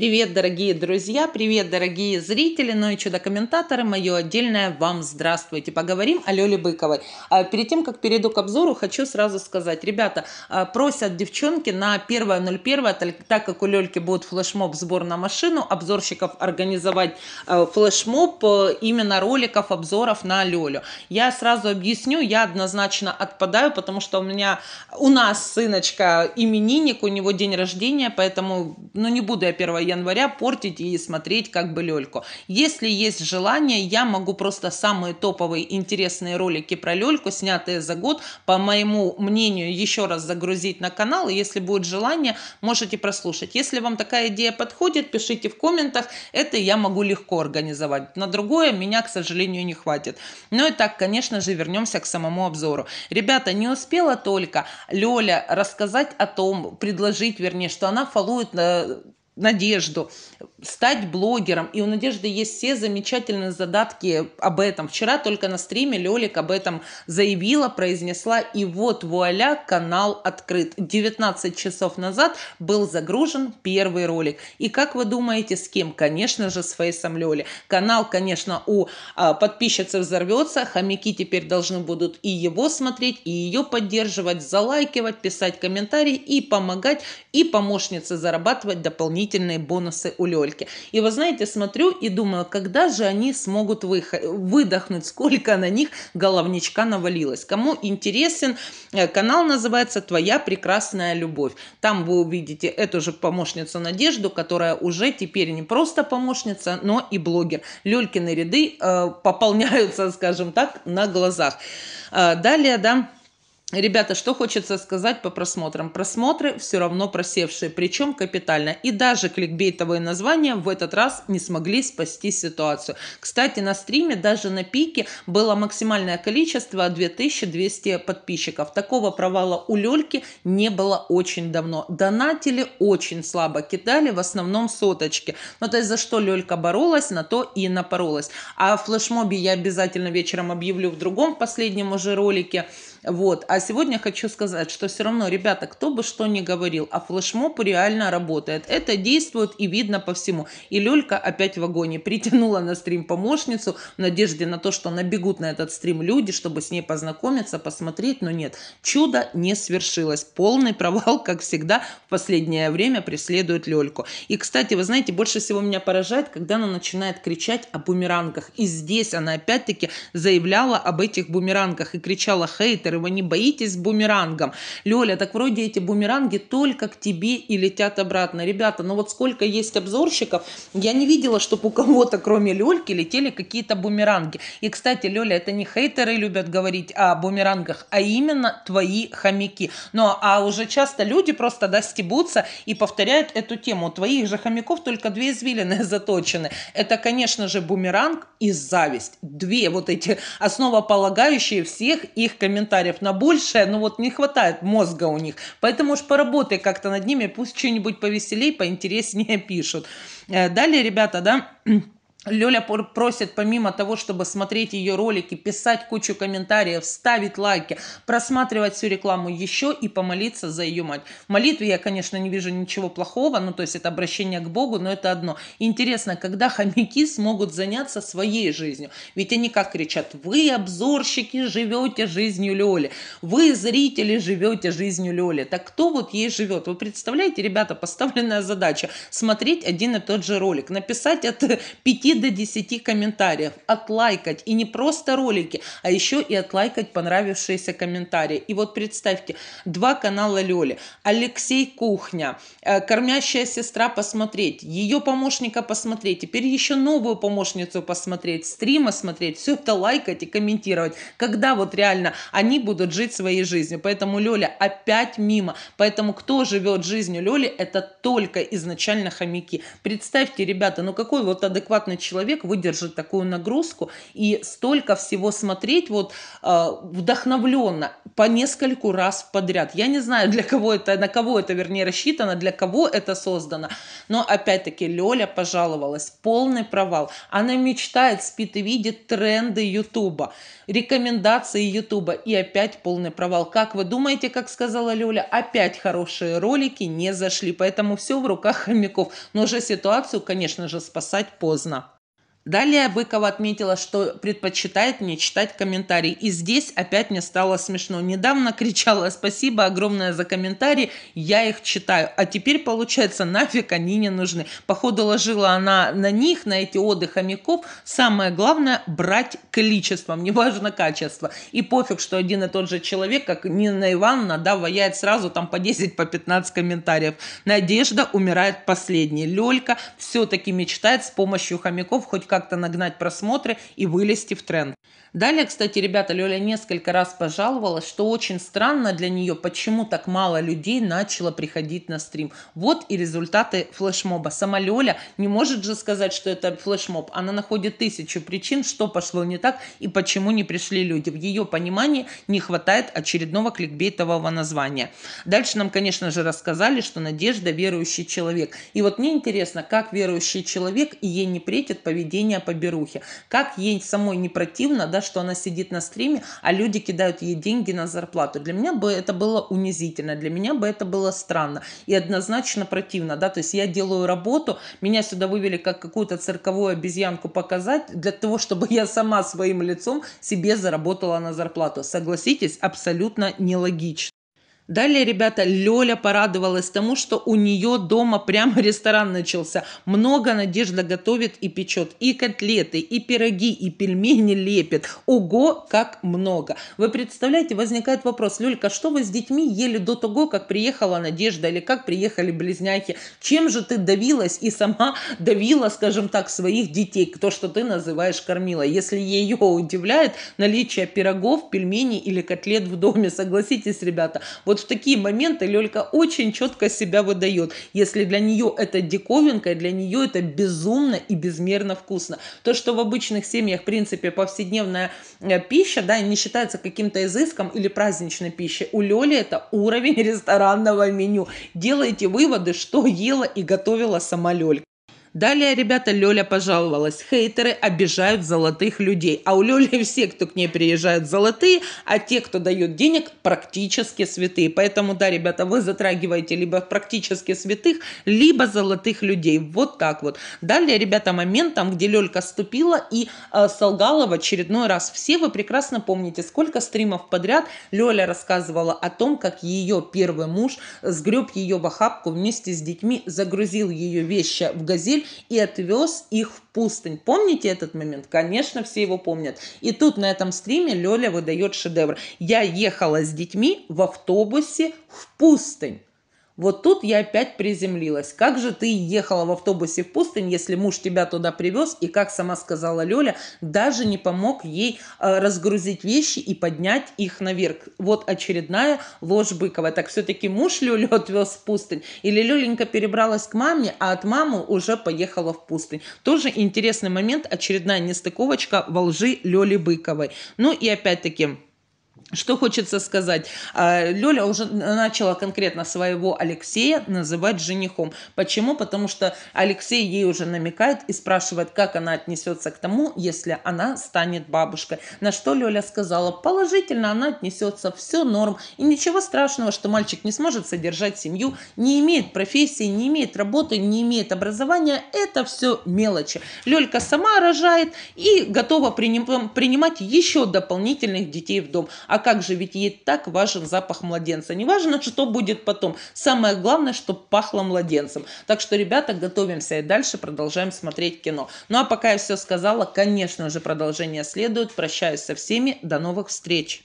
Привет, дорогие друзья, привет, дорогие зрители, ну и чудо-комментаторы, мое отдельное вам здравствуйте. Поговорим о Лёле Быковой. А перед тем, как перейду к обзору, хочу сразу сказать, ребята, а, просят девчонки на 1.01, так как у Лёльки будет флешмоб сбор на машину, обзорщиков организовать а, флешмоб именно роликов, обзоров на Лёлю. Я сразу объясню, я однозначно отпадаю, потому что у меня, у нас сыночка именинник, у него день рождения, поэтому, ну не буду я 1 января портить и смотреть как бы лельку. Если есть желание, я могу просто самые топовые интересные ролики про лельку, снятые за год, по моему мнению, еще раз загрузить на канал. И если будет желание, можете прослушать. Если вам такая идея подходит, пишите в комментах. Это я могу легко организовать. На другое меня, к сожалению, не хватит. Ну и так, конечно же, вернемся к самому обзору. Ребята, не успела только Лёля рассказать о том, предложить, вернее, что она фолует надежду стать блогером. И у Надежды есть все замечательные задатки об этом. Вчера только на стриме Лелик об этом заявила, произнесла. И вот, вуаля, канал открыт. 19 часов назад был загружен первый ролик. И как вы думаете, с кем? Конечно же, с Фейсом Лёли. Канал, конечно, у а, подписчицы взорвется. Хомяки теперь должны будут и его смотреть, и ее поддерживать, залайкивать, писать комментарии и помогать, и помощнице зарабатывать дополнительно дополнительные бонусы у Лельки. И вы знаете, смотрю и думаю, когда же они смогут выдохнуть, сколько на них головничка навалилось. Кому интересен, э, канал называется «Твоя прекрасная любовь». Там вы увидите эту же помощницу Надежду, которая уже теперь не просто помощница, но и блогер. Лелькины ряды э, пополняются, скажем так, на глазах. Э, далее, да, Ребята, что хочется сказать по просмотрам? Просмотры все равно просевшие, причем капитально. И даже кликбейтовые названия в этот раз не смогли спасти ситуацию. Кстати, на стриме даже на пике было максимальное количество 2200 подписчиков. Такого провала у Лёльки не было очень давно. Донатили очень слабо, кидали в основном соточки. Ну, то есть за что Лёлька боролась, на то и напоролась. А о флешмобе я обязательно вечером объявлю в другом, в последнем уже ролике. Вот. А сегодня хочу сказать, что все равно, ребята, кто бы что ни говорил, а флешмоб реально работает. Это действует и видно по всему. И Лёлька опять в вагоне притянула на стрим помощницу в надежде на то, что набегут на этот стрим люди, чтобы с ней познакомиться, посмотреть. Но нет, чудо не свершилось. Полный провал, как всегда, в последнее время преследует Лёльку. И, кстати, вы знаете, больше всего меня поражает, когда она начинает кричать о бумерангах. И здесь она опять-таки заявляла об этих бумерангах и кричала хейтер вы не боитесь с бумерангом. Лёля, так вроде эти бумеранги только к тебе и летят обратно. Ребята, ну вот сколько есть обзорщиков, я не видела, чтобы у кого-то, кроме Лёльки, летели какие-то бумеранги. И, кстати, Лёля, это не хейтеры любят говорить о бумерангах, а именно твои хомяки. Но ну, а уже часто люди просто, да, стебутся и повторяют эту тему. У твоих же хомяков только две извилины заточены. Это, конечно же, бумеранг и зависть. Две вот эти основополагающие всех их комментарии комментариев на большее, но вот не хватает мозга у них. Поэтому уж поработай как-то над ними, пусть что-нибудь повеселей, поинтереснее пишут. Э, далее, ребята, да, Лёля просит, помимо того, чтобы смотреть ее ролики, писать кучу комментариев, ставить лайки, просматривать всю рекламу еще и помолиться за ее мать. В молитве я, конечно, не вижу ничего плохого, ну, то есть это обращение к Богу, но это одно. Интересно, когда хомяки смогут заняться своей жизнью? Ведь они как кричат, вы, обзорщики, живете жизнью Лёли, вы, зрители, живете жизнью Лёли. Так кто вот ей живет? Вы представляете, ребята, поставленная задача смотреть один и тот же ролик, написать от пяти 5 до 10 комментариев, отлайкать. И не просто ролики, а еще и отлайкать понравившиеся комментарии. И вот представьте, два канала Лёли. Алексей Кухня, э, кормящая сестра посмотреть, ее помощника посмотреть, теперь еще новую помощницу посмотреть, стрима смотреть, все это лайкать и комментировать. Когда вот реально они будут жить своей жизнью. Поэтому Лёля опять мимо. Поэтому кто живет жизнью Лёли, это только изначально хомяки. Представьте, ребята, ну какой вот адекватный человек выдержит такую нагрузку и столько всего смотреть вот а, вдохновленно по нескольку раз подряд. Я не знаю, для кого это, на кого это, вернее, рассчитано, для кого это создано. Но опять-таки Лёля пожаловалась, полный провал. Она мечтает, спит и видит тренды Ютуба, рекомендации Ютуба и опять полный провал. Как вы думаете, как сказала Лёля, опять хорошие ролики не зашли, поэтому все в руках хомяков. Но уже ситуацию, конечно же, спасать поздно. Далее Быкова отметила, что предпочитает не читать комментарии. И здесь опять мне стало смешно. Недавно кричала «Спасибо огромное за комментарии, я их читаю». А теперь, получается, нафиг они не нужны. Походу, ложила она на них, на эти оды хомяков. Самое главное – брать количеством, не важно качество. И пофиг, что один и тот же человек, как Нина Ивановна, да, ваяет сразу там по 10, по 15 комментариев. Надежда умирает последней. Лёлька все-таки мечтает с помощью хомяков хоть как-то нагнать просмотры и вылезти в тренд. Далее, кстати, ребята, Лёля несколько раз пожаловалась, что очень странно для нее, почему так мало людей начало приходить на стрим. Вот и результаты флешмоба. Сама Лёля не может же сказать, что это флешмоб. Она находит тысячу причин, что пошло не так и почему не пришли люди. В ее понимании не хватает очередного кликбейтового названия. Дальше нам, конечно же, рассказали, что Надежда верующий человек. И вот мне интересно, как верующий человек ей не претит поведение обсуждения по Как ей самой не противно, да, что она сидит на стриме, а люди кидают ей деньги на зарплату. Для меня бы это было унизительно, для меня бы это было странно и однозначно противно, да, то есть я делаю работу, меня сюда вывели как какую-то цирковую обезьянку показать для того, чтобы я сама своим лицом себе заработала на зарплату. Согласитесь, абсолютно нелогично. Далее, ребята, Лёля порадовалась тому, что у нее дома прямо ресторан начался. Много Надежда готовит и печет. И котлеты, и пироги, и пельмени лепит. Ого, как много. Вы представляете, возникает вопрос, Лёлька, что вы с детьми ели до того, как приехала Надежда или как приехали близняхи? Чем же ты давилась и сама давила, скажем так, своих детей? То, что ты называешь кормила. Если ее удивляет наличие пирогов, пельменей или котлет в доме, согласитесь, ребята, вот в такие моменты Лёлька очень четко себя выдает. Если для нее это диковинка, для нее это безумно и безмерно вкусно. То, что в обычных семьях, в принципе, повседневная э, пища, да, не считается каким-то изыском или праздничной пищей, у Лёли это уровень ресторанного меню. Делайте выводы, что ела и готовила сама Лёлька. Далее, ребята, Лёля пожаловалась. Хейтеры обижают золотых людей. А у Лёли все, кто к ней приезжают, золотые, а те, кто дают денег, практически святые. Поэтому, да, ребята, вы затрагиваете либо практически святых, либо золотых людей. Вот так вот. Далее, ребята, момент там, где Лёлька ступила и э, солгала в очередной раз. Все вы прекрасно помните, сколько стримов подряд Лёля рассказывала о том, как ее первый муж сгреб ее в охапку вместе с детьми, загрузил ее вещи в газель, и отвез их в пустынь. Помните этот момент? Конечно, все его помнят. И тут на этом стриме Лёля выдает шедевр. Я ехала с детьми в автобусе в пустынь. Вот тут я опять приземлилась. Как же ты ехала в автобусе в пустынь, если муж тебя туда привез, и, как сама сказала Лёля, даже не помог ей э, разгрузить вещи и поднять их наверх. Вот очередная ложь Быкова. Так все-таки муж Лёлю отвез в пустынь? Или Лёленька перебралась к маме, а от мамы уже поехала в пустынь? Тоже интересный момент, очередная нестыковочка во лжи Лёли Быковой. Ну и опять-таки... Что хочется сказать. А, Лёля уже начала конкретно своего Алексея называть женихом. Почему? Потому что Алексей ей уже намекает и спрашивает, как она отнесется к тому, если она станет бабушкой. На что Лёля сказала, положительно она отнесется, все норм. И ничего страшного, что мальчик не сможет содержать семью, не имеет профессии, не имеет работы, не имеет образования. Это все мелочи. Лёлька сама рожает и готова приним- принимать еще дополнительных детей в дом. А как же, ведь ей так важен запах младенца. Не важно, что будет потом. Самое главное, что пахло младенцем. Так что, ребята, готовимся и дальше продолжаем смотреть кино. Ну а пока я все сказала, конечно же, продолжение следует. Прощаюсь со всеми. До новых встреч!